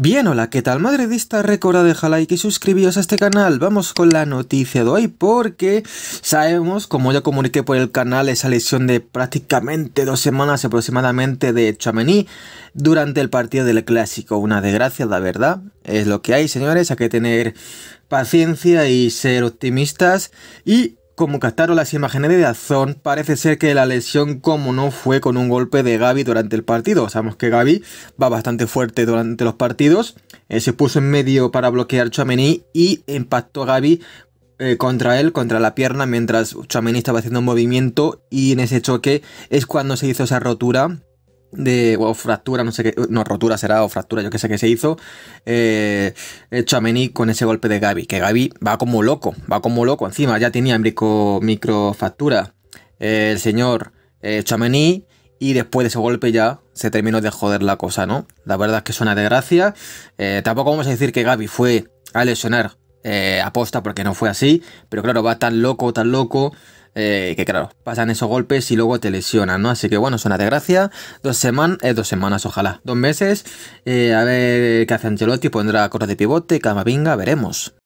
Bien, hola, ¿qué tal madridista? Recuerda dejar like y suscribiros a este canal. Vamos con la noticia de hoy porque sabemos, como ya comuniqué por el canal, esa lesión de prácticamente dos semanas aproximadamente de Chamení durante el partido del Clásico. Una desgracia, la verdad. Es lo que hay, señores. Hay que tener paciencia y ser optimistas. Y como captaron las imágenes de Azón, parece ser que la lesión, como no, fue con un golpe de Gaby durante el partido. Sabemos que Gaby va bastante fuerte durante los partidos. Eh, se puso en medio para bloquear chamení y impactó a Gaby eh, contra él, contra la pierna, mientras Chouameni estaba haciendo un movimiento y en ese choque es cuando se hizo esa rotura de o fractura, no sé qué, no, rotura será o fractura, yo qué sé qué se hizo, eh, hecho con ese golpe de Gaby, que Gaby va como loco, va como loco, encima ya tenía micro, fractura el señor eh, Chamení y después de ese golpe ya se terminó de joder la cosa, ¿no? La verdad es que suena de gracia, eh, tampoco vamos a decir que Gaby fue a lesionar eh, aposta porque no fue así, pero claro, va tan loco, tan loco eh, que claro, pasan esos golpes y luego te lesionan, ¿no? Así que bueno, suena de gracia Dos semanas, eh, dos semanas, ojalá. Dos meses. Eh, a ver qué hace Ancelotti. Pondrá corte de pivote, camavinga, veremos.